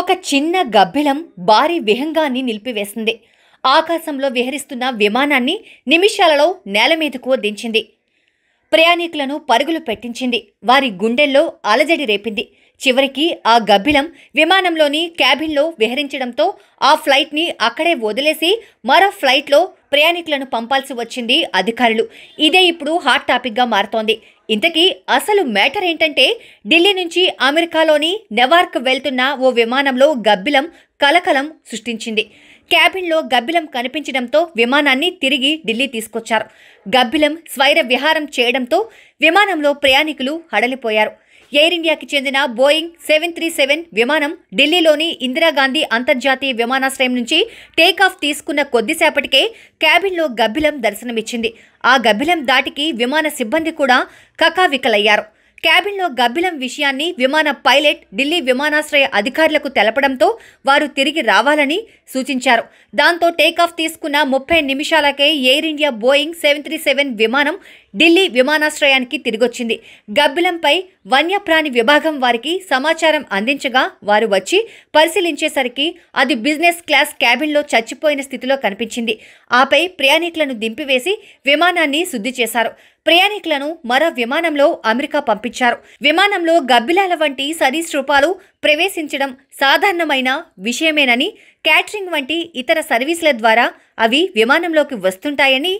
ఒక చిన్న గబ్బిలం భారీ విహంగాన్ని నిలిపివేసింది ఆకాశంలో విహరిస్తున్న విమానాన్ని నిమిషాలలో నేల మీదకు దించింది ప్రయాణికులను పరుగులు పెట్టించింది వారి గుండెల్లో అలజడి రేపింది చివరికి ఆ గబ్బిలం విమానంలోని క్యాబిన్లో విహరించడంతో ఆ ఫ్లైట్ని అక్కడే వదిలేసి మరో ఫ్లైట్లో ప్రయాణికులను పంపాల్సి వచ్చింది అధికారులు ఇదే ఇప్పుడు హాట్ టాపిక్గా మారుతోంది ఇంతకీ అసలు మ్యాటర్ ఏంటంటే ఢిల్లీ నుంచి అమెరికాలోని నెవార్క్ వెళ్తున్న ఓ విమానంలో గబ్బిలం కలకలం సృష్టించింది క్యాబిన్లో గబ్బిలం కనిపించడంతో విమానాన్ని తిరిగి ఢిల్లీ తీసుకొచ్చారు గబ్బిలం స్వైర విహారం చేయడంతో విమానంలో ప్రయాణికులు హడలిపోయారు ఎయిర్ ఇండియాకి చెందిన బోయింగ్ సెవెన్ త్రీ సెవెన్ విమానం ఢిల్లీలోని ఇందిరాగాంధీ అంతర్జాతీయ విమానాశ్రయం నుంచి టేకాఫ్ తీసుకున్న కొద్దిసేపటికే క్యాబిన్లో గబ్బిలం దర్శనమిచ్చింది ఆ గబ్బిలం దాటికి విమాన సిబ్బంది కూడా కకావికలయ్యారు క్యాబిన్లో గబ్బిలం విషయాన్ని విమాన పైలట్ ఢిల్లీ విమానాశ్రయ అధికారులకు తెలపడంతో వారు తిరిగి రావాలని సూచించారు దాంతో టేకాఫ్ తీసుకున్న ముప్పై నిమిషాలకే Air India Boeing seven three seven విమానం ఢిల్లీ విమానాశ్రయానికి తిరిగొచ్చింది గబ్బిలంపై వన్యప్రాణి విభాగం వారికి సమాచారం అందించగా వారు వచ్చి పరిశీలించేసరికి అది బిజినెస్ క్లాస్ క్యాబిన్లో చచ్చిపోయిన స్థితిలో కనిపించింది ఆపై ప్రయాణికులను దింపివేసి విమానాన్ని శుద్ధి చేశారు ప్రయాణికులను మరో విమానంలో అమెరికా పంపించారు విమానంలో గబ్బిలాల వంటి సరీసృపాలు ప్రవేశించడం సాధారణమైన విషయమేనని క్యాటరింగ్ వంటి ఇతర సర్వీసుల ద్వారా అవి విమానంలోకి వస్తుంటాయని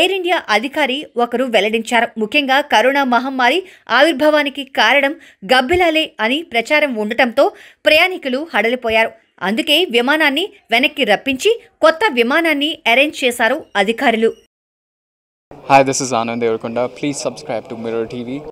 ఎయిర్ ఇండియా అధికారి ఒకరు వెల్లడించారు ముఖ్యంగా కరోనా మహమ్మారి ఆవిర్భావానికి కారణం గబ్బిలాలే అని ప్రచారం ఉండటంతో ప్రయాణికులు హడలిపోయారు అందుకే విమానాన్ని వెనక్కి రప్పించి కొత్త విమానాన్ని అరేంజ్ చేశారు అధికారులు hi this is Anand Devarkonda. Please subscribe to Mirror TV